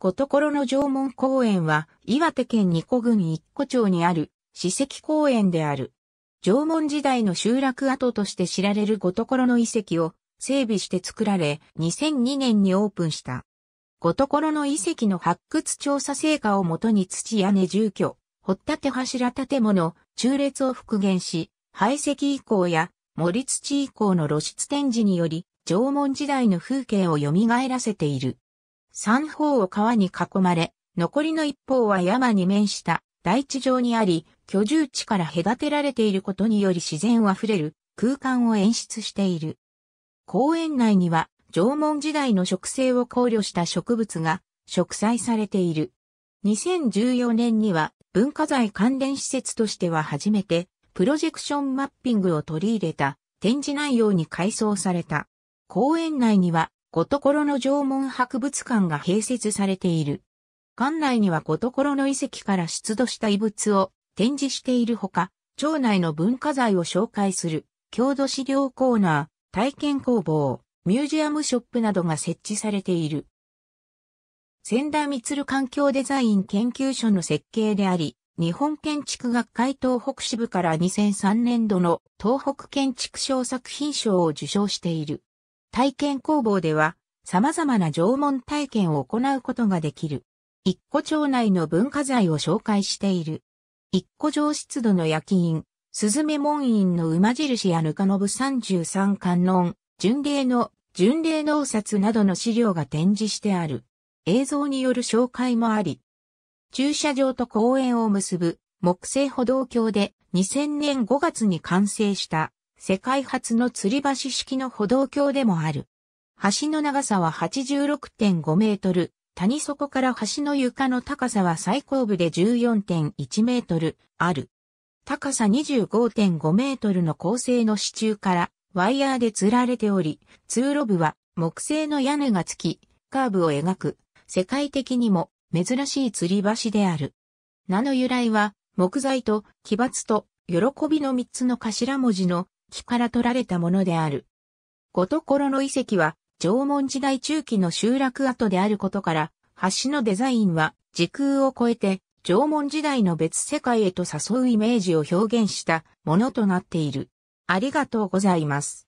こ所の縄文公園は、岩手県二古郡一古町にある、史跡公園である。縄文時代の集落跡として知られるこ所の遺跡を整備して作られ、2002年にオープンした。こ所の遺跡の発掘調査成果をもとに土屋根住居、掘立柱建物、中列を復元し、排石遺構や森土遺構の露出展示により、縄文時代の風景を蘇らせている。三方を川に囲まれ、残りの一方は山に面した大地上にあり、居住地から隔てられていることにより自然あふれる空間を演出している。公園内には縄文時代の植生を考慮した植物が植栽されている。2014年には文化財関連施設としては初めてプロジェクションマッピングを取り入れた展示内容に改装された。公園内にはこところの縄文博物館が併設されている。館内にはこところの遺跡から出土した遺物を展示しているほか、町内の文化財を紹介する郷土資料コーナー、体験工房、ミュージアムショップなどが設置されている。千田光環境デザイン研究所の設計であり、日本建築学会東北支部から2003年度の東北建築賞作品賞を受賞している。体験工房では、様々な縄文体験を行うことができる。一個町内の文化財を紹介している。一個上湿度の焼き印、スズメ門院の馬印やぬかのぶ33観音、巡礼の、巡礼納札などの資料が展示してある。映像による紹介もあり、駐車場と公園を結ぶ木製歩道橋で2000年5月に完成した世界初の吊り橋式の歩道橋でもある。橋の長さは86.5メートル、谷底から橋の床の高さは最高部で14.1メートルある。高さ25.5メートルの構成の支柱からワイヤーで吊られており、通路部は木製の屋根がつき、カーブを描く、世界的にも珍しい吊り橋である。名の由来は、木材と奇抜と喜びの三つの頭文字の木から取られたものである。こ所の遺跡は、縄文時代中期の集落跡であることから、橋のデザインは時空を超えて縄文時代の別世界へと誘うイメージを表現したものとなっている。ありがとうございます。